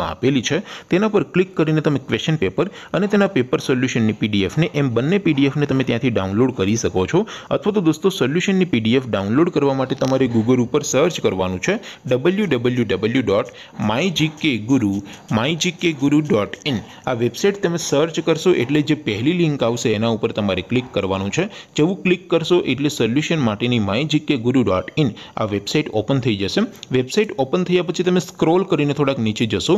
માપેલી છે તેના પર ક્લિક કરીને તમે ક્વેશ્ચન પેપર અને તેના પેપર સોલ્યુશન ની પીડીએફ ને એમ બનને પીડીએફ ને તમે ત્યાંથી ડાઉનલોડ કરી શકો છો અથવા તો દોસ્તો સોલ્યુશન ની પીડીએફ ડાઉનલોડ કરવા માટે તમારે Google ઉપર સર્ચ કરવાનું છે www.mygkguru mygkguru.in આ વેબસાઈટ તમે સર્ચ કરશો એટલે જે પહેલી લિંક આવશે તેના ઉપર તમારે ક્લિક કરવાનું છે જેવું ક્લિક કરશો એટલે સોલ્યુશન માટેની mygkguru.in આ વેબસાઈટ ઓપન થઈ જશે વેબસાઈટ ઓપન થઈયા પછી તમે સ્ક્રોલ કરીને થોડાક નીચે જશો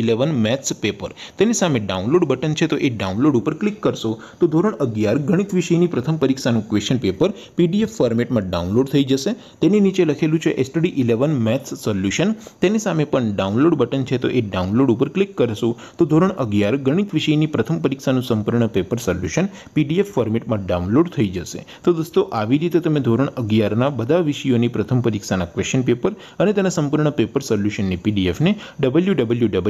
11 मैथ्स पेपर તેની સામે ડાઉનલોડ બટન છે તો એ ડાઉનલોડ ઉપર ક્લિક કરશો તો ધોરણ 11 ગણિત વિષયની પ્રથમ પરીક્ષાનું ક્વેશ્ચન પેપર PDF ફોર્મેટમાં ડાઉનલોડ થઈ જશે તેની નીચે લખેલું છે STD 11 मैथ्स સોલ્યુશન તેની સામે પણ ડાઉનલોડ બટન છે તો એ ડાઉનલોડ ઉપર ક્લિક કરશો તો ધોરણ 11 ગણિત વિષયની પ્રથમ પરીક્ષાનું સંપૂર્ણ પેપર સોલ્યુશન PDF ફોર્મેટમાં ડાઉનલોડ થઈ જશે તો દોસ્તો આવી જ રીતે તમે ધોરણ 11 ના બધા વિષયોની પ્રથમ પરીક્ષાના ક્વેશ્ચન પેપર અને તેના સંપૂર્ણ પેપર સોલ્યુશનની PDF ને www